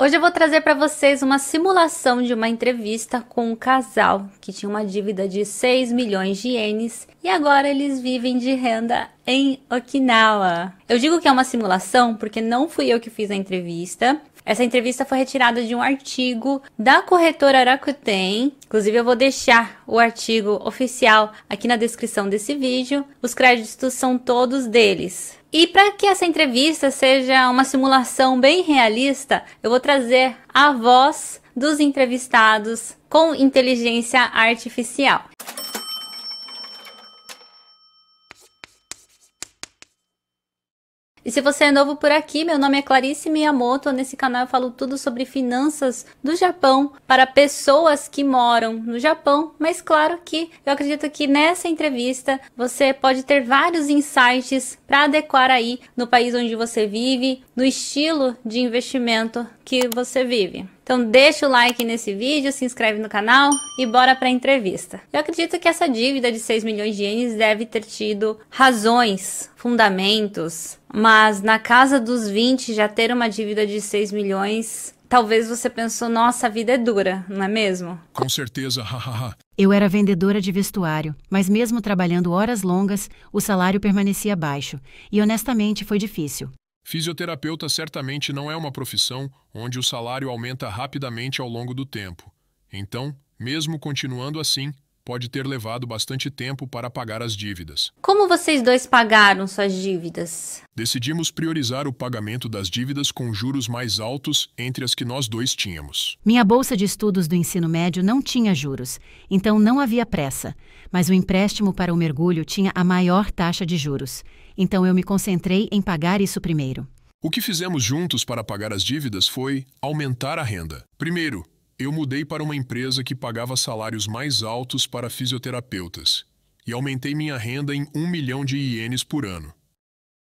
Hoje eu vou trazer para vocês uma simulação de uma entrevista com um casal que tinha uma dívida de 6 milhões de ienes e agora eles vivem de renda em Okinawa. Eu digo que é uma simulação porque não fui eu que fiz a entrevista, essa entrevista foi retirada de um artigo da corretora Rakuten. Inclusive, eu vou deixar o artigo oficial aqui na descrição desse vídeo. Os créditos são todos deles. E para que essa entrevista seja uma simulação bem realista, eu vou trazer a voz dos entrevistados com inteligência artificial. E se você é novo por aqui, meu nome é Clarice Miyamoto. Nesse canal eu falo tudo sobre finanças do Japão para pessoas que moram no Japão. Mas claro que eu acredito que nessa entrevista você pode ter vários insights para adequar aí no país onde você vive, no estilo de investimento que você vive. Então deixa o like nesse vídeo, se inscreve no canal e bora para a entrevista. Eu acredito que essa dívida de 6 milhões de ienes deve ter tido razões, fundamentos, mas na casa dos 20 já ter uma dívida de 6 milhões, talvez você pensou, nossa, a vida é dura, não é mesmo? Com certeza, hahaha. Eu era vendedora de vestuário, mas mesmo trabalhando horas longas, o salário permanecia baixo, e honestamente foi difícil. Fisioterapeuta certamente não é uma profissão onde o salário aumenta rapidamente ao longo do tempo. Então, mesmo continuando assim, pode ter levado bastante tempo para pagar as dívidas. Como vocês dois pagaram suas dívidas? Decidimos priorizar o pagamento das dívidas com juros mais altos entre as que nós dois tínhamos. Minha bolsa de estudos do ensino médio não tinha juros, então não havia pressa, mas o empréstimo para o mergulho tinha a maior taxa de juros então eu me concentrei em pagar isso primeiro. O que fizemos juntos para pagar as dívidas foi aumentar a renda. Primeiro, eu mudei para uma empresa que pagava salários mais altos para fisioterapeutas e aumentei minha renda em um milhão de ienes por ano.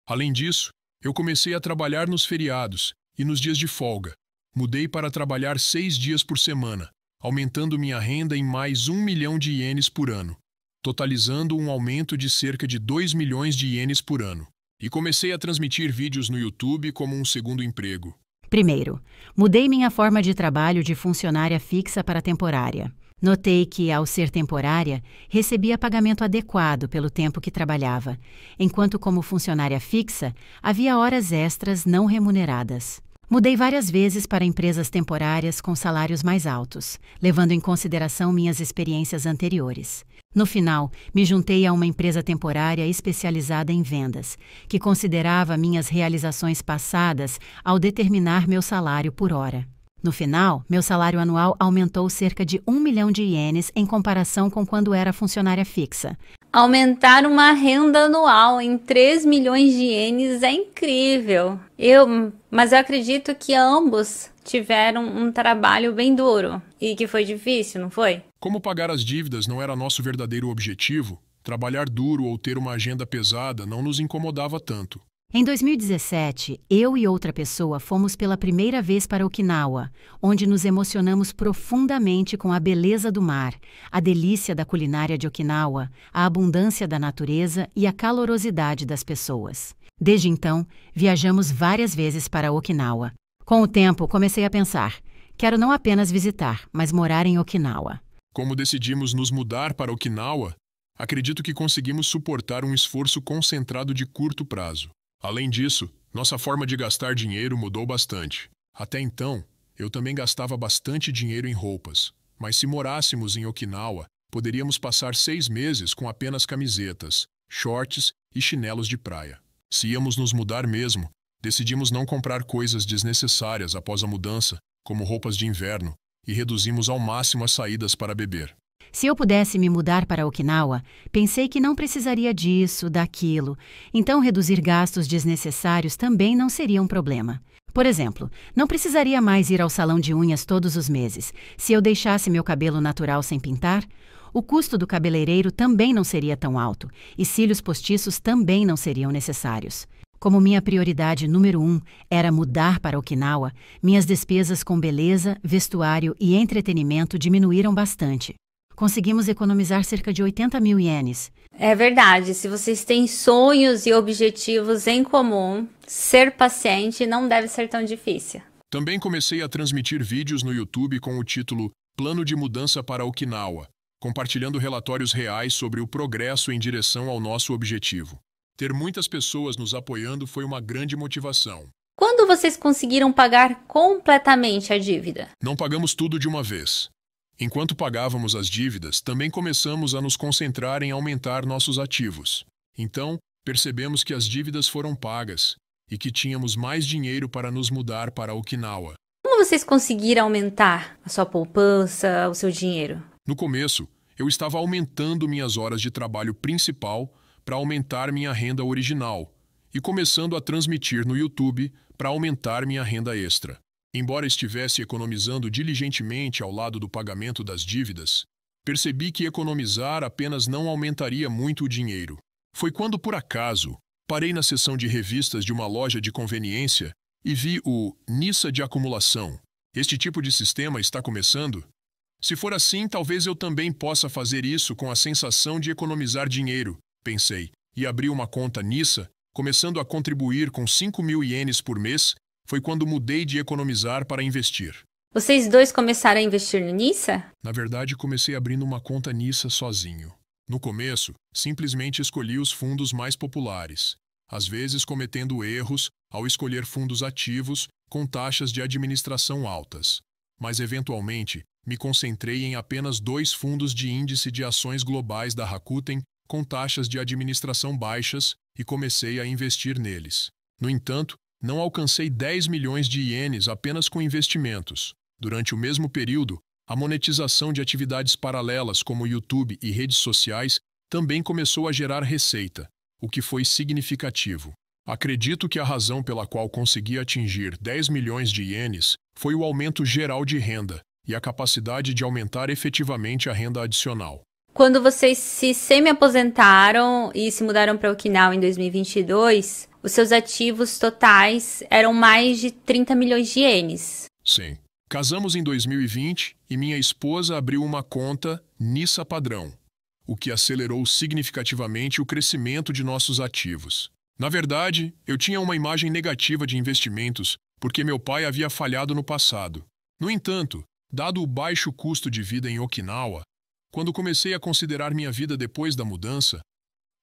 Além disso, eu comecei a trabalhar nos feriados e nos dias de folga. Mudei para trabalhar seis dias por semana, aumentando minha renda em mais um milhão de ienes por ano totalizando um aumento de cerca de 2 milhões de ienes por ano. E comecei a transmitir vídeos no YouTube como um segundo emprego. Primeiro, mudei minha forma de trabalho de funcionária fixa para temporária. Notei que, ao ser temporária, recebia pagamento adequado pelo tempo que trabalhava, enquanto, como funcionária fixa, havia horas extras não remuneradas. Mudei várias vezes para empresas temporárias com salários mais altos, levando em consideração minhas experiências anteriores. No final, me juntei a uma empresa temporária especializada em vendas, que considerava minhas realizações passadas ao determinar meu salário por hora. No final, meu salário anual aumentou cerca de 1 milhão de ienes em comparação com quando era funcionária fixa. Aumentar uma renda anual em 3 milhões de ienes é incrível. Eu, mas eu acredito que ambos tiveram um trabalho bem duro e que foi difícil, não foi? Como pagar as dívidas não era nosso verdadeiro objetivo, trabalhar duro ou ter uma agenda pesada não nos incomodava tanto. Em 2017, eu e outra pessoa fomos pela primeira vez para Okinawa, onde nos emocionamos profundamente com a beleza do mar, a delícia da culinária de Okinawa, a abundância da natureza e a calorosidade das pessoas. Desde então, viajamos várias vezes para Okinawa. Com o tempo, comecei a pensar: quero não apenas visitar, mas morar em Okinawa. Como decidimos nos mudar para Okinawa, acredito que conseguimos suportar um esforço concentrado de curto prazo. Além disso, nossa forma de gastar dinheiro mudou bastante. Até então, eu também gastava bastante dinheiro em roupas, mas se morássemos em Okinawa, poderíamos passar seis meses com apenas camisetas, shorts e chinelos de praia. Se íamos nos mudar mesmo, decidimos não comprar coisas desnecessárias após a mudança, como roupas de inverno, e reduzimos ao máximo as saídas para beber. Se eu pudesse me mudar para Okinawa, pensei que não precisaria disso, daquilo, então reduzir gastos desnecessários também não seria um problema. Por exemplo, não precisaria mais ir ao salão de unhas todos os meses. Se eu deixasse meu cabelo natural sem pintar, o custo do cabeleireiro também não seria tão alto e cílios postiços também não seriam necessários. Como minha prioridade número um era mudar para Okinawa, minhas despesas com beleza, vestuário e entretenimento diminuíram bastante conseguimos economizar cerca de 80 mil ienes. É verdade. Se vocês têm sonhos e objetivos em comum, ser paciente não deve ser tão difícil. Também comecei a transmitir vídeos no YouTube com o título Plano de Mudança para Okinawa, compartilhando relatórios reais sobre o progresso em direção ao nosso objetivo. Ter muitas pessoas nos apoiando foi uma grande motivação. Quando vocês conseguiram pagar completamente a dívida? Não pagamos tudo de uma vez. Enquanto pagávamos as dívidas, também começamos a nos concentrar em aumentar nossos ativos. Então, percebemos que as dívidas foram pagas e que tínhamos mais dinheiro para nos mudar para Okinawa. Como vocês conseguiram aumentar a sua poupança, o seu dinheiro? No começo, eu estava aumentando minhas horas de trabalho principal para aumentar minha renda original e começando a transmitir no YouTube para aumentar minha renda extra. Embora estivesse economizando diligentemente ao lado do pagamento das dívidas, percebi que economizar apenas não aumentaria muito o dinheiro. Foi quando, por acaso, parei na seção de revistas de uma loja de conveniência e vi o Nissa de acumulação. Este tipo de sistema está começando? Se for assim, talvez eu também possa fazer isso com a sensação de economizar dinheiro, pensei, e abri uma conta Nissa, começando a contribuir com 5 mil ienes por mês foi quando mudei de economizar para investir. Vocês dois começaram a investir no Nissa? Na verdade, comecei abrindo uma conta Nissa sozinho. No começo, simplesmente escolhi os fundos mais populares, às vezes cometendo erros ao escolher fundos ativos com taxas de administração altas. Mas, eventualmente, me concentrei em apenas dois fundos de índice de ações globais da Rakuten com taxas de administração baixas e comecei a investir neles. No entanto, não alcancei 10 milhões de ienes apenas com investimentos. Durante o mesmo período, a monetização de atividades paralelas como YouTube e redes sociais também começou a gerar receita, o que foi significativo. Acredito que a razão pela qual consegui atingir 10 milhões de ienes foi o aumento geral de renda e a capacidade de aumentar efetivamente a renda adicional. Quando vocês se semi-aposentaram e se mudaram para Okinawa em 2022, os seus ativos totais eram mais de 30 milhões de ienes. Sim. Casamos em 2020 e minha esposa abriu uma conta Nissa Padrão, o que acelerou significativamente o crescimento de nossos ativos. Na verdade, eu tinha uma imagem negativa de investimentos porque meu pai havia falhado no passado. No entanto, dado o baixo custo de vida em Okinawa, quando comecei a considerar minha vida depois da mudança,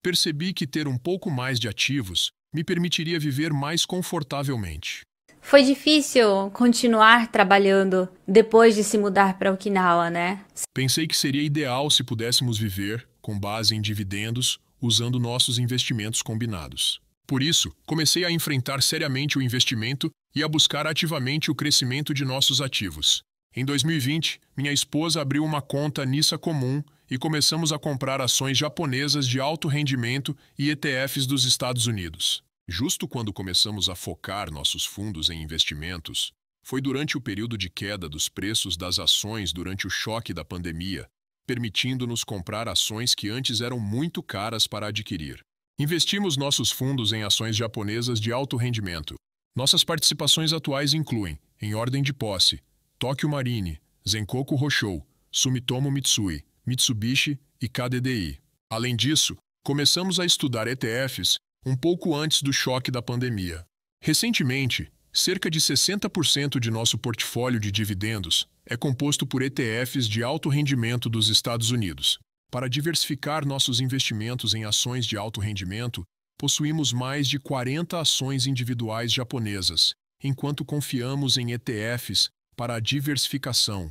percebi que ter um pouco mais de ativos me permitiria viver mais confortavelmente. Foi difícil continuar trabalhando depois de se mudar para Okinawa, né? Pensei que seria ideal se pudéssemos viver com base em dividendos usando nossos investimentos combinados. Por isso, comecei a enfrentar seriamente o investimento e a buscar ativamente o crescimento de nossos ativos. Em 2020, minha esposa abriu uma conta Nissa comum e começamos a comprar ações japonesas de alto rendimento e ETFs dos Estados Unidos. Justo quando começamos a focar nossos fundos em investimentos, foi durante o período de queda dos preços das ações durante o choque da pandemia, permitindo-nos comprar ações que antes eram muito caras para adquirir. Investimos nossos fundos em ações japonesas de alto rendimento. Nossas participações atuais incluem, em ordem de posse, Tokyo Marine, Zenkoku Roshou, Sumitomo Mitsui, Mitsubishi e KDDI. Além disso, começamos a estudar ETFs um pouco antes do choque da pandemia. Recentemente, cerca de 60% de nosso portfólio de dividendos é composto por ETFs de alto rendimento dos Estados Unidos. Para diversificar nossos investimentos em ações de alto rendimento, possuímos mais de 40 ações individuais japonesas, enquanto confiamos em ETFs para a diversificação,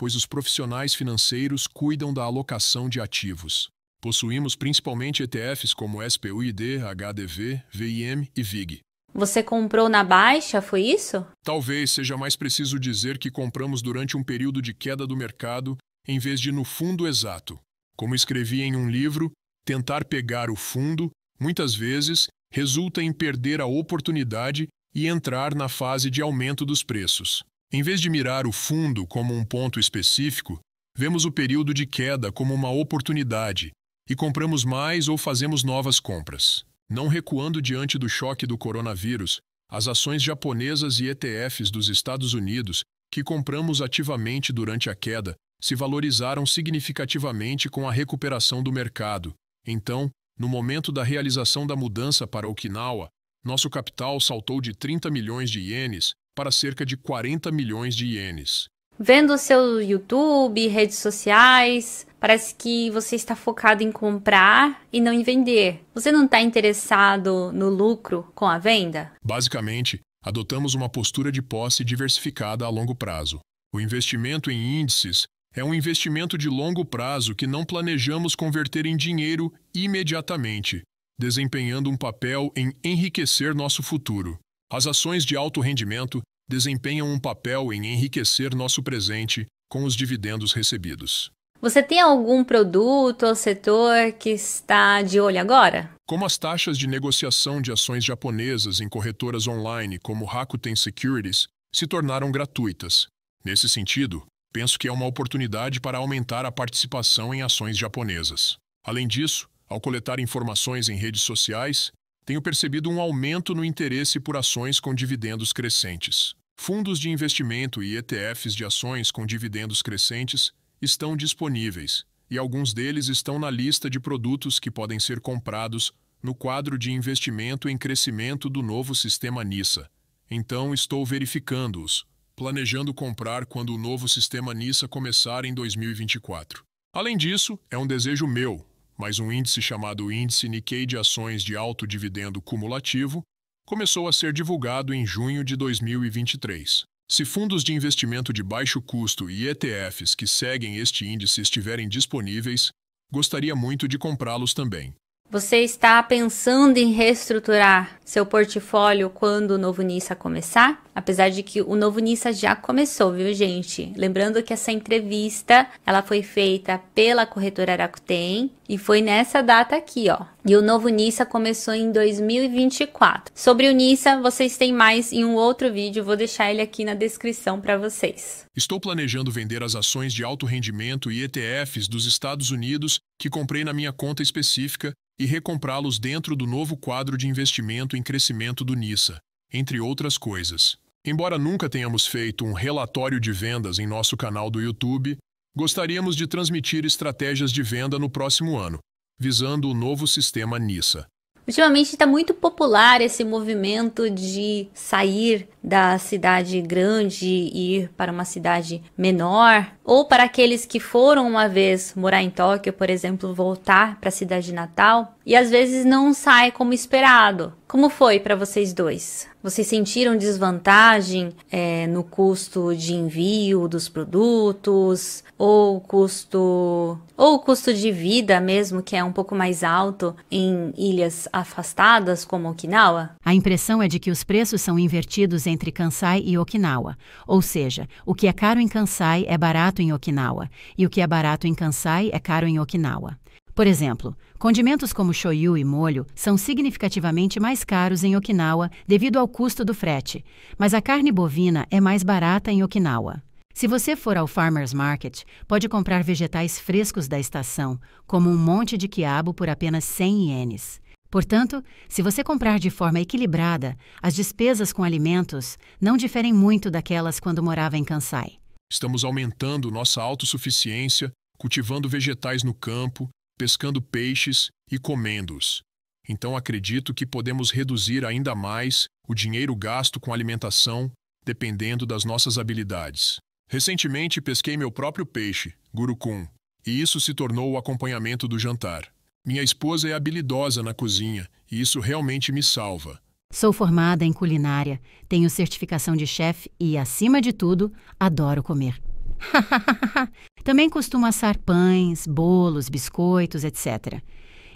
pois os profissionais financeiros cuidam da alocação de ativos. Possuímos principalmente ETFs como SPUID, HDV, VIM e VIG. Você comprou na baixa, foi isso? Talvez seja mais preciso dizer que compramos durante um período de queda do mercado em vez de no fundo exato. Como escrevi em um livro, tentar pegar o fundo, muitas vezes, resulta em perder a oportunidade e entrar na fase de aumento dos preços. Em vez de mirar o fundo como um ponto específico, vemos o período de queda como uma oportunidade e compramos mais ou fazemos novas compras. Não recuando diante do choque do coronavírus, as ações japonesas e ETFs dos Estados Unidos, que compramos ativamente durante a queda, se valorizaram significativamente com a recuperação do mercado. Então, no momento da realização da mudança para Okinawa, nosso capital saltou de 30 milhões de ienes para cerca de 40 milhões de ienes. Vendo o seu YouTube, redes sociais, parece que você está focado em comprar e não em vender. Você não está interessado no lucro com a venda? Basicamente, adotamos uma postura de posse diversificada a longo prazo. O investimento em índices é um investimento de longo prazo que não planejamos converter em dinheiro imediatamente, desempenhando um papel em enriquecer nosso futuro. As ações de alto rendimento desempenham um papel em enriquecer nosso presente com os dividendos recebidos. Você tem algum produto ou setor que está de olho agora? Como as taxas de negociação de ações japonesas em corretoras online como Rakuten Securities se tornaram gratuitas. Nesse sentido, penso que é uma oportunidade para aumentar a participação em ações japonesas. Além disso, ao coletar informações em redes sociais, tenho percebido um aumento no interesse por ações com dividendos crescentes. Fundos de investimento e ETFs de ações com dividendos crescentes estão disponíveis, e alguns deles estão na lista de produtos que podem ser comprados no quadro de investimento em crescimento do novo sistema NISA. Então, estou verificando-os, planejando comprar quando o novo sistema NISA começar em 2024. Além disso, é um desejo meu mas um índice chamado Índice Nikkei de Ações de Alto Dividendo Cumulativo começou a ser divulgado em junho de 2023. Se fundos de investimento de baixo custo e ETFs que seguem este índice estiverem disponíveis, gostaria muito de comprá-los também. Você está pensando em reestruturar seu portfólio quando o novo NISA começar, apesar de que o novo NISA já começou, viu, gente? Lembrando que essa entrevista, ela foi feita pela corretora Rakuten e foi nessa data aqui, ó. E o novo NISA começou em 2024. Sobre o NISA, vocês têm mais em um outro vídeo, vou deixar ele aqui na descrição para vocês. Estou planejando vender as ações de alto rendimento e ETFs dos Estados Unidos que comprei na minha conta específica e recomprá-los dentro do novo quadro de investimento em crescimento do Nissa, entre outras coisas. Embora nunca tenhamos feito um relatório de vendas em nosso canal do YouTube, gostaríamos de transmitir estratégias de venda no próximo ano, visando o novo sistema Nissa. Ultimamente está muito popular esse movimento de sair da cidade grande e ir para uma cidade menor, ou para aqueles que foram uma vez morar em Tóquio, por exemplo, voltar para a cidade natal e às vezes não sai como esperado. Como foi para vocês dois? Vocês sentiram desvantagem é, no custo de envio dos produtos ou custo ou custo de vida mesmo que é um pouco mais alto em ilhas afastadas como Okinawa? A impressão é de que os preços são invertidos entre Kansai e Okinawa, ou seja, o que é caro em Kansai é barato em Okinawa e o que é barato em Kansai é caro em Okinawa. Por exemplo, Condimentos como shoyu e molho são significativamente mais caros em Okinawa devido ao custo do frete, mas a carne bovina é mais barata em Okinawa. Se você for ao Farmers Market, pode comprar vegetais frescos da estação, como um monte de quiabo por apenas 100 ienes. Portanto, se você comprar de forma equilibrada, as despesas com alimentos não diferem muito daquelas quando morava em Kansai. Estamos aumentando nossa autossuficiência, cultivando vegetais no campo pescando peixes e comendo-os. Então acredito que podemos reduzir ainda mais o dinheiro gasto com alimentação, dependendo das nossas habilidades. Recentemente pesquei meu próprio peixe, kun, e isso se tornou o acompanhamento do jantar. Minha esposa é habilidosa na cozinha e isso realmente me salva. Sou formada em culinária, tenho certificação de chefe e, acima de tudo, adoro comer. Também costumo assar pães, bolos, biscoitos, etc.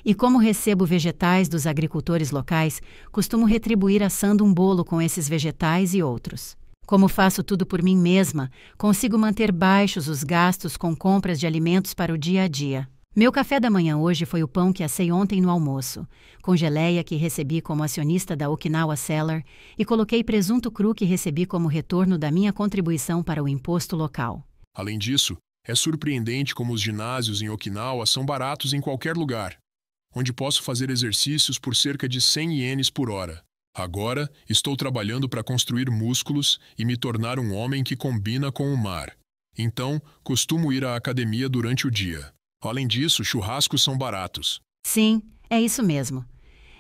E como recebo vegetais dos agricultores locais, costumo retribuir assando um bolo com esses vegetais e outros. Como faço tudo por mim mesma, consigo manter baixos os gastos com compras de alimentos para o dia a dia. Meu café da manhã hoje foi o pão que assei ontem no almoço, com geleia que recebi como acionista da Okinawa Cellar e coloquei presunto cru que recebi como retorno da minha contribuição para o imposto local. Além disso, é surpreendente como os ginásios em Okinawa são baratos em qualquer lugar, onde posso fazer exercícios por cerca de 100 ienes por hora. Agora, estou trabalhando para construir músculos e me tornar um homem que combina com o mar. Então, costumo ir à academia durante o dia. Além disso, churrascos são baratos. Sim, é isso mesmo.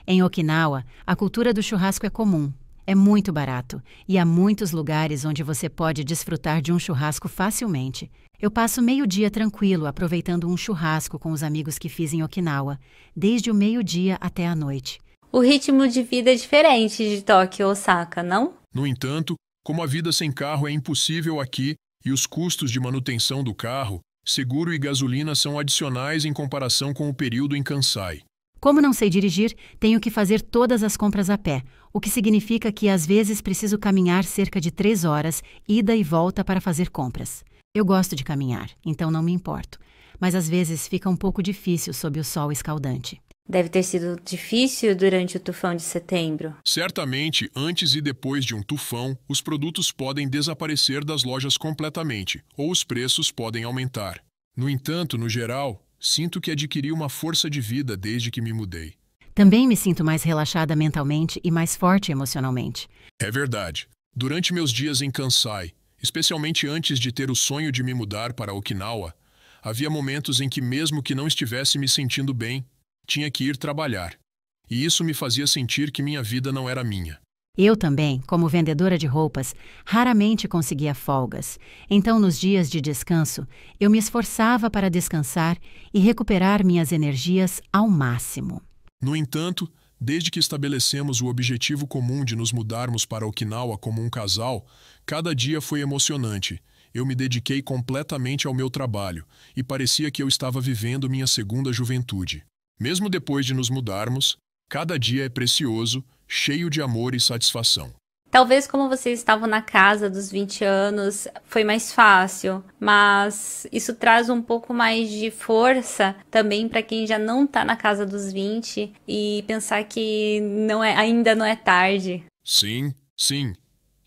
Em Okinawa, a cultura do churrasco é comum. É muito barato e há muitos lugares onde você pode desfrutar de um churrasco facilmente. Eu passo meio-dia tranquilo aproveitando um churrasco com os amigos que fiz em Okinawa, desde o meio-dia até a noite. O ritmo de vida é diferente de Tóquio e Osaka, não? No entanto, como a vida sem carro é impossível aqui e os custos de manutenção do carro, seguro e gasolina são adicionais em comparação com o período em Kansai. Como não sei dirigir, tenho que fazer todas as compras a pé, o que significa que às vezes preciso caminhar cerca de três horas, ida e volta para fazer compras. Eu gosto de caminhar, então não me importo, mas às vezes fica um pouco difícil sob o sol escaldante. Deve ter sido difícil durante o tufão de setembro. Certamente, antes e depois de um tufão, os produtos podem desaparecer das lojas completamente, ou os preços podem aumentar. No entanto, no geral, Sinto que adquiri uma força de vida desde que me mudei. Também me sinto mais relaxada mentalmente e mais forte emocionalmente. É verdade. Durante meus dias em Kansai, especialmente antes de ter o sonho de me mudar para Okinawa, havia momentos em que, mesmo que não estivesse me sentindo bem, tinha que ir trabalhar. E isso me fazia sentir que minha vida não era minha. Eu também, como vendedora de roupas, raramente conseguia folgas, então nos dias de descanso eu me esforçava para descansar e recuperar minhas energias ao máximo. No entanto, desde que estabelecemos o objetivo comum de nos mudarmos para Okinawa como um casal, cada dia foi emocionante. Eu me dediquei completamente ao meu trabalho e parecia que eu estava vivendo minha segunda juventude. Mesmo depois de nos mudarmos, Cada dia é precioso, cheio de amor e satisfação. Talvez como vocês estavam na casa dos 20 anos, foi mais fácil, mas isso traz um pouco mais de força também para quem já não está na casa dos 20 e pensar que não é, ainda não é tarde. Sim, sim.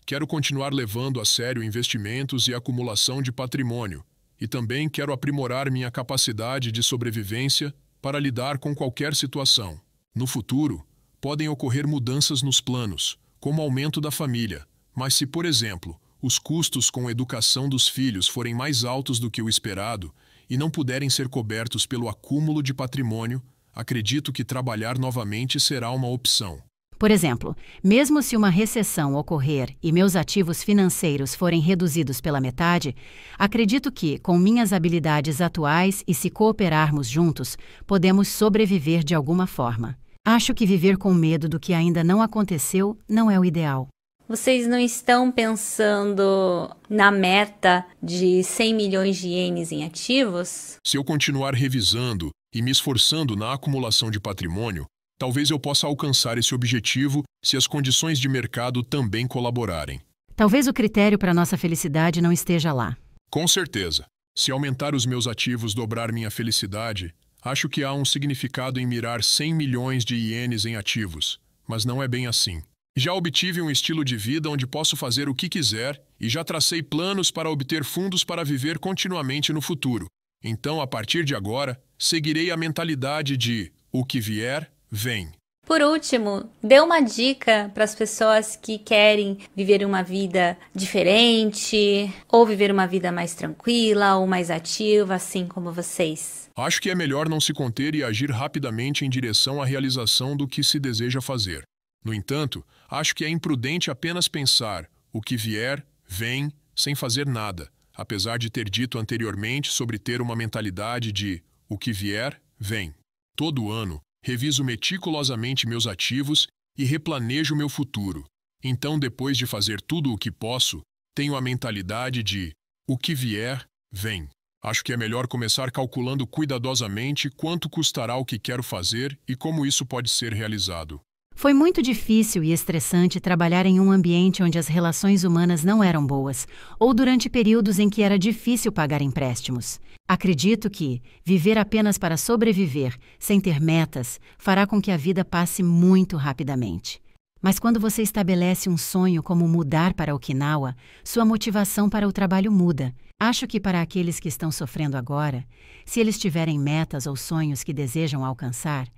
Quero continuar levando a sério investimentos e acumulação de patrimônio, e também quero aprimorar minha capacidade de sobrevivência para lidar com qualquer situação. No futuro, podem ocorrer mudanças nos planos, como aumento da família, mas se, por exemplo, os custos com a educação dos filhos forem mais altos do que o esperado e não puderem ser cobertos pelo acúmulo de patrimônio, acredito que trabalhar novamente será uma opção. Por exemplo, mesmo se uma recessão ocorrer e meus ativos financeiros forem reduzidos pela metade, acredito que, com minhas habilidades atuais e se cooperarmos juntos, podemos sobreviver de alguma forma. Acho que viver com medo do que ainda não aconteceu não é o ideal. Vocês não estão pensando na meta de 100 milhões de ienes em ativos? Se eu continuar revisando e me esforçando na acumulação de patrimônio, talvez eu possa alcançar esse objetivo se as condições de mercado também colaborarem. Talvez o critério para nossa felicidade não esteja lá. Com certeza. Se aumentar os meus ativos dobrar minha felicidade, Acho que há um significado em mirar 100 milhões de ienes em ativos, mas não é bem assim. Já obtive um estilo de vida onde posso fazer o que quiser e já tracei planos para obter fundos para viver continuamente no futuro. Então, a partir de agora, seguirei a mentalidade de o que vier, vem. Por último, dê uma dica para as pessoas que querem viver uma vida diferente ou viver uma vida mais tranquila ou mais ativa, assim como vocês. Acho que é melhor não se conter e agir rapidamente em direção à realização do que se deseja fazer. No entanto, acho que é imprudente apenas pensar o que vier, vem, sem fazer nada, apesar de ter dito anteriormente sobre ter uma mentalidade de o que vier, vem. Todo ano, reviso meticulosamente meus ativos e replanejo meu futuro. Então, depois de fazer tudo o que posso, tenho a mentalidade de o que vier, vem. Acho que é melhor começar calculando cuidadosamente quanto custará o que quero fazer e como isso pode ser realizado. Foi muito difícil e estressante trabalhar em um ambiente onde as relações humanas não eram boas, ou durante períodos em que era difícil pagar empréstimos. Acredito que viver apenas para sobreviver, sem ter metas, fará com que a vida passe muito rapidamente. Mas quando você estabelece um sonho como mudar para Okinawa, sua motivação para o trabalho muda. Acho que para aqueles que estão sofrendo agora, se eles tiverem metas ou sonhos que desejam alcançar,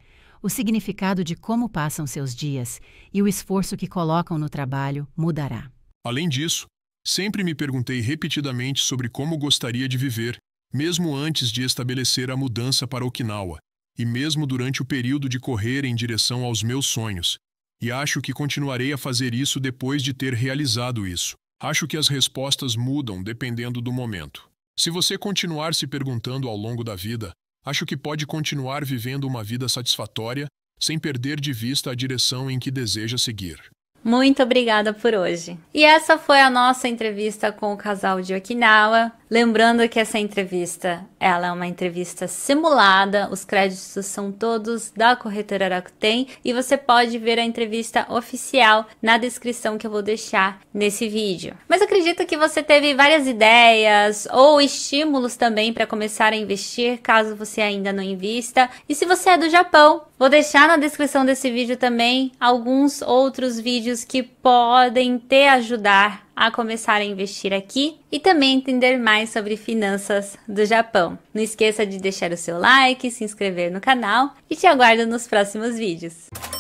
o significado de como passam seus dias e o esforço que colocam no trabalho mudará. Além disso, sempre me perguntei repetidamente sobre como gostaria de viver, mesmo antes de estabelecer a mudança para Okinawa, e mesmo durante o período de correr em direção aos meus sonhos. E acho que continuarei a fazer isso depois de ter realizado isso. Acho que as respostas mudam dependendo do momento. Se você continuar se perguntando ao longo da vida acho que pode continuar vivendo uma vida satisfatória sem perder de vista a direção em que deseja seguir. Muito obrigada por hoje. E essa foi a nossa entrevista com o casal de Okinawa. Lembrando que essa entrevista, ela é uma entrevista simulada, os créditos são todos da corretora Rakuten e você pode ver a entrevista oficial na descrição que eu vou deixar nesse vídeo. Mas acredito que você teve várias ideias ou estímulos também para começar a investir, caso você ainda não invista. E se você é do Japão, Vou deixar na descrição desse vídeo também alguns outros vídeos que podem te ajudar a começar a investir aqui e também entender mais sobre finanças do Japão. Não esqueça de deixar o seu like, se inscrever no canal e te aguardo nos próximos vídeos.